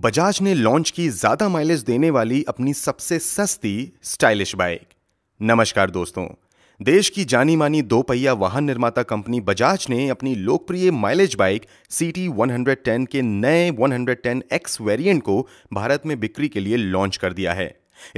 बजाज ने लॉन्च की ज्यादा माइलेज देने वाली अपनी सबसे सस्ती स्टाइलिश बाइक नमस्कार दोस्तों देश की जानी मानी दो पहिया वाहन निर्माता कंपनी बजाज ने अपनी लोकप्रिय माइलेज बाइक सी टी के नए 110X वेरिएंट को भारत में बिक्री के लिए लॉन्च कर दिया है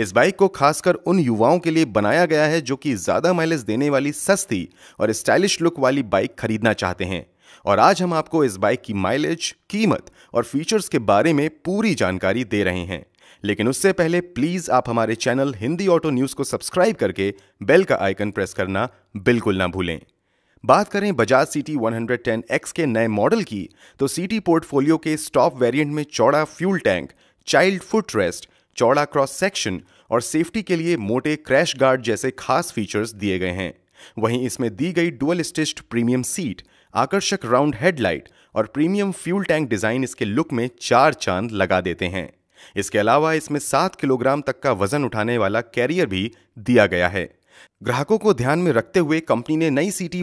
इस बाइक को खासकर उन युवाओं के लिए बनाया गया है जो कि ज्यादा माइलेज देने वाली सस्ती और स्टाइलिश लुक वाली बाइक खरीदना चाहते हैं और आज हम आपको इस बाइक की माइलेज कीमत और फीचर्स के बारे में पूरी जानकारी दे रहे हैं लेकिन उससे पहले प्लीज आप हमारे चैनल हिंदी ऑटो न्यूज को सब्सक्राइब करके बेल का आइकन प्रेस करना बिल्कुल ना भूलें बात करें बजाज सीटी 110X के नए मॉडल की तो सीटी पोर्टफोलियो के स्टॉप वेरिएंट में चौड़ा fuel tank child foot rest चौड़ा क्रॉस सेक्शन और सेफ्टी के लिए मोटे क्रैश गार्ड जैसे खास फीचर्स दिए गए हैं वहीं इसमें दी गई डुअल स्टिच्ड प्रीमियम सीट आकर्षक राउंड हेडलाइट और प्रीमियम फ्यूल टैंक डिजाइन इसके लुक में चार चांद लगा देते हैं इसके अलावा इसमें सात किलोग्राम तक का वजन उठाने वाला कैरियर भी दिया गया है ग्राहकों को ध्यान में रखते हुए कंपनी ने नई सी टी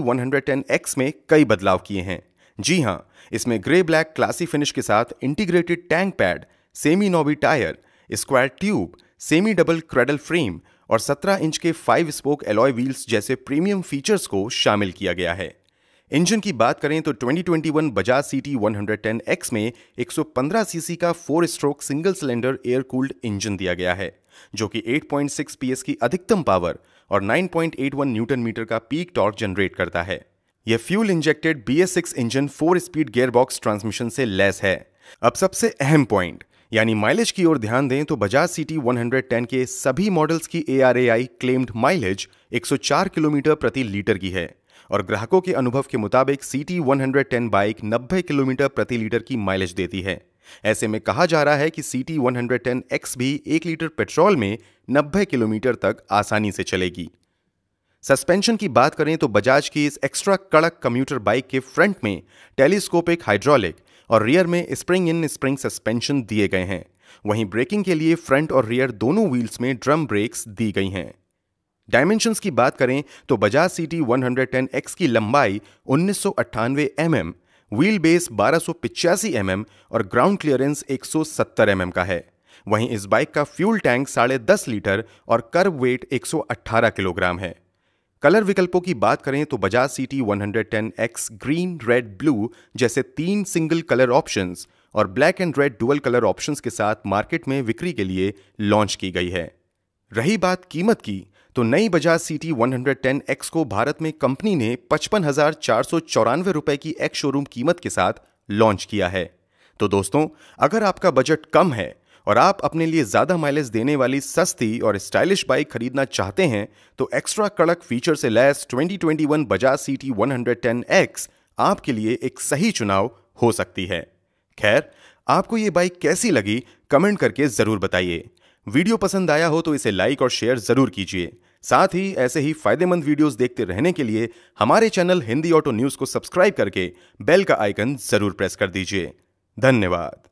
में कई बदलाव किए हैं जी हाँ इसमें ग्रे ब्लैक क्लासी फिनिश के साथ integrated tank pad semi knobby tyre square tube semi double cradle frame और 17 इंच के फाइव स्पोक एलॉय व्हील्स जैसे प्रीमियम फीचर्स को शामिल किया गया है इंजन की बात करें तो 2021 बजाज सीटी 110X में 115 सीसी का four stroke single cylinder air cooled engine दिया गया है जो कि 8.6 पीएस की अधिकतम पावर और 9.81 न्यूटन मीटर का पीक टॉर्क जनरेट करता है यह fuel injected B engine four speed gearbox transmission से लेस है अब सबसे अहम पॉइंट यानी माइलेज की ओर ध्यान दें तो बजाज सिटी 110 के सभी मॉडल्स की A R claimed mileage 104 kilometre प्रति लीटर की है और ग्राहकों के अनुभव के मुताबिक सिटी 110 बाइक 90 किलोमीटर प्रति लीटर की माइलेज देती है ऐसे में कहा जा रहा है कि सिटी 110 एक्स भी एक लीटर पेट्रोल में 90 किलोमीटर तक आसानी से चलेगी सस्पेंशन की बात करें तो बजाज की इस एक्स्ट्रा कड़क कम्यूटर बाइक के फ्रंट में टेलीस्कोपिक हाइड्रोलिक और रियर में स्प्रिंग इन स्प्रिंग सस्पेंशन दिए गए हैं वहीं ब्रेकिंग के लिए फ्रंट और रियर दोनों व्हील्स में ड्रम ब्रेक्स दी गई हैं डायमेंशंस की बात करें तो बजाज सी टी एक्स की लंबाई उन्नीस सौ व्हील बेस mm, बारह सौ mm और ग्राउंड क्लियरेंस 170 mm का है वहीं इस बाइक का फ्यूल टैंक साढ़े दस लीटर और कर्व वेट 118 किलोग्राम है कलर विकल्पों की बात करें तो बजाज सीटी 110X ग्रीन रेड ब्लू जैसे तीन सिंगल कलर ऑप्शंस और black and red dual colour options के साथ मार्केट में बिक्री के लिए लॉन्च की गई है रही बात कीमत की तो नई बजाज सीटी 110X को भारत में कंपनी ने पचपन रुपए की एक्स शोरूम कीमत के साथ लॉन्च किया है तो दोस्तों अगर आपका बजट कम है और आप अपने लिए ज़्यादा माइलेज देने वाली सस्ती और स्टाइलिश बाइक खरीदना चाहते हैं तो एक्स्ट्रा कड़क फीचर से लैस 2021 बजाज सी टी वन आपके लिए एक सही चुनाव हो सकती है खैर आपको ये बाइक कैसी लगी कमेंट करके ज़रूर बताइए वीडियो पसंद आया हो तो इसे लाइक और शेयर ज़रूर कीजिए साथ ही ऐसे ही फायदेमंद वीडियोस देखते रहने के लिए हमारे चैनल हिंदी ऑटो न्यूज़ को सब्सक्राइब करके बेल का आइकन ज़रूर प्रेस कर दीजिए धन्यवाद